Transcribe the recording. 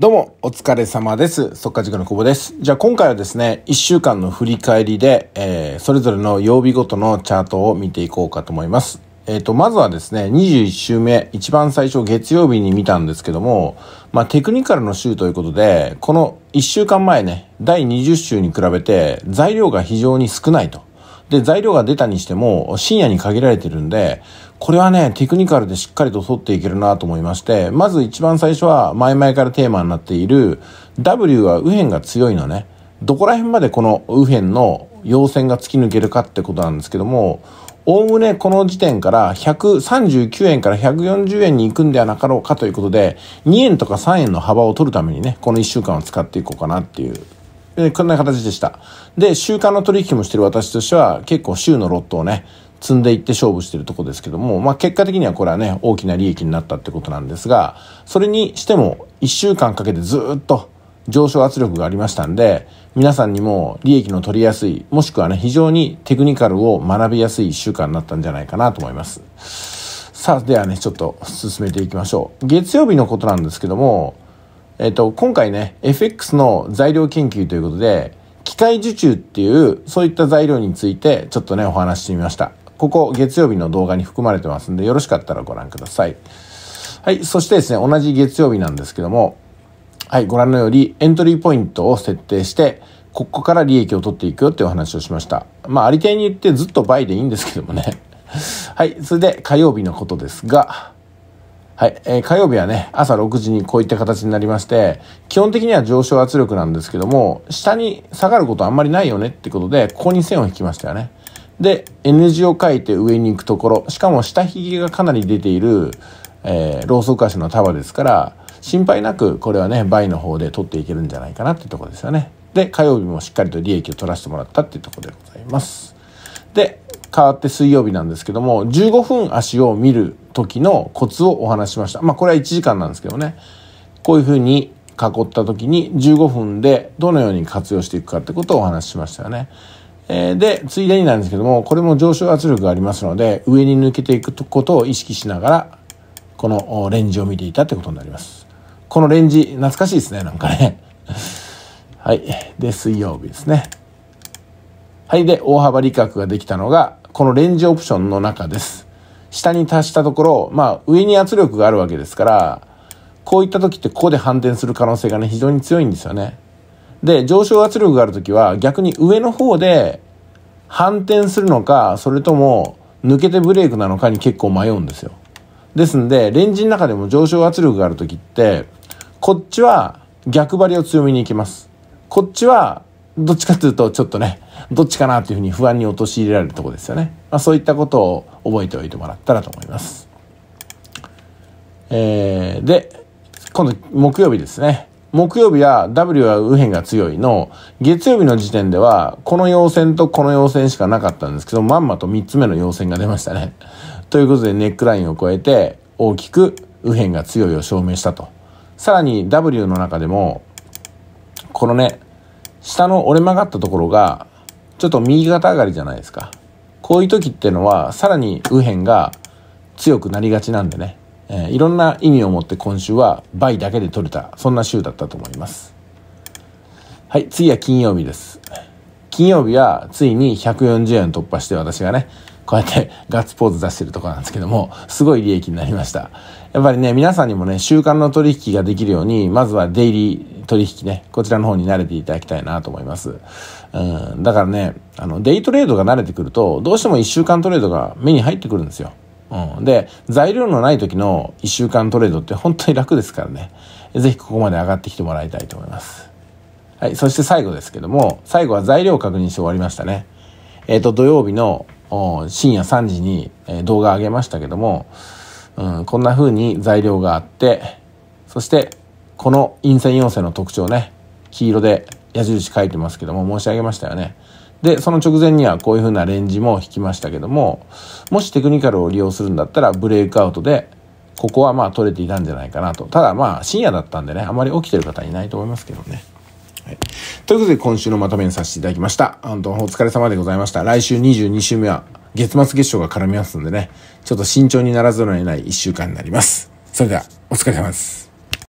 どうも、お疲れ様です。速稼塾の久保です。じゃあ今回はですね、1週間の振り返りで、えー、それぞれの曜日ごとのチャートを見ていこうかと思います。えっ、ー、と、まずはですね、21週目、一番最初月曜日に見たんですけども、まあテクニカルの週ということで、この1週間前ね、第20週に比べて材料が非常に少ないと。で、材料が出たにしても、深夜に限られてるんで、これはね、テクニカルでしっかりと取っていけるなと思いまして、まず一番最初は、前々からテーマになっている、W は右辺が強いのね。どこら辺までこの右辺の陽線が突き抜けるかってことなんですけども、おおむねこの時点から139円から140円に行くんではなかろうかということで、2円とか3円の幅を取るためにね、この1週間を使っていこうかなっていうこんな形でした。で、週間の取引もしてる私としては、結構週のロットをね、積んでいって勝負してるとこですけども、まあ、結果的にはこれはね、大きな利益になったってことなんですが、それにしても1週間かけてずっと上昇圧力がありましたんで、皆さんにも利益の取りやすい、もしくはね、非常にテクニカルを学びやすい1週間になったんじゃないかなと思います。さあ、ではね、ちょっと進めていきましょう。月曜日のことなんですけども、えっと、今回ね、FX の材料研究ということで、機械受注っていう、そういった材料について、ちょっとね、お話ししてみました。ここ、月曜日の動画に含まれてますんで、よろしかったらご覧ください。はい、そしてですね、同じ月曜日なんですけども、はい、ご覧のように、エントリーポイントを設定して、ここから利益を取っていくよっていうお話をしました。まあ、ありていに言ってずっと倍でいいんですけどもね。はい、それで火曜日のことですが、はい、えー、火曜日はね、朝6時にこういった形になりまして、基本的には上昇圧力なんですけども、下に下がることあんまりないよねってことで、ここに線を引きましたよね。で、N 字を書いて上に行くところ、しかも下ひげがかなり出ている、えー、ローソク足の束ですから、心配なくこれはね、倍の方で取っていけるんじゃないかなってとこですよね。で、火曜日もしっかりと利益を取らせてもらったっていうとこでございます。で、変わって水曜日なんですけども、15分足を見る時のコツをお話しました。まあこれは1時間なんですけどね。こういうふうに囲った時に15分でどのように活用していくかってことをお話ししましたよね。えで、ついでになんですけども、これも上昇圧力がありますので、上に抜けていくことを意識しながら、このレンジを見ていたってことになります。このレンジ、懐かしいですね、なんかね。はい。で、水曜日ですね。はい。で、大幅利確ができたのが、このレンジオプションの中です。下に達したところ、まあ、上に圧力があるわけですから、こういった時ってここで反転する可能性がね、非常に強いんですよね。で、上昇圧力がある時は逆に上の方で反転するのか、それとも抜けてブレークなのかに結構迷うんですよ。ですんで、レンジの中でも上昇圧力がある時って、こっちは逆張りを強めに行きます。こっちは、どっちかというとちょっとね、どっちかなというふうに不安に陥れられるとこですよね。まあ、そういったことを覚えておいてもらったらと思います。えー、で、今度木曜日ですね。木曜日は W は右辺が強いの、月曜日の時点では、この陽線とこの陽線しかなかったんですけど、まんまと3つ目の陽線が出ましたね。ということでネックラインを超えて、大きく右辺が強いを証明したと。さらに W の中でも、このね、下の折れ曲がったところが、ちょっと右肩上がりじゃないですか。こういう時ってのは、さらに右辺が強くなりがちなんでね、えー、いろんな意味を持って今週は倍だけで取れた、そんな週だったと思います。はい、次は金曜日です。金曜日はついに140円突破して私がね、こうやってガッツポーズ出してるとこなんですけども、すごい利益になりました。やっぱりね、皆さんにもね、習慣の取引ができるように、まずは出入り取引ね、こちらの方に慣れていただきたいなと思います。うん、だからね、あの、デイトレードが慣れてくると、どうしても1週間トレードが目に入ってくるんですよ。うん、で、材料のない時の1週間トレードって本当に楽ですからね、是非ここまで上がってきてもらいたいと思います。はい、そして最後ですけども、最後は材料を確認して終わりましたね。えっ、ー、と、土曜日の深夜3時に動画上げましたけども、うん、こんな風に材料があって、そしてこの陰線陽線の特徴ね、黄色で矢印書いてますけども、申し上げましたよね。で、その直前にはこういう風なレンジも引きましたけども、もしテクニカルを利用するんだったらブレイクアウトで、ここはまあ取れていたんじゃないかなと。ただまあ深夜だったんでね、あまり起きてる方いないと思いますけどね。はい、ということで今週のまとめにさせていただきました。本当お疲れ様でございました。来週22週目は月末月賞が絡みますんでね、ちょっと慎重にならざるを得ない1週間になります。それではお疲れ様です。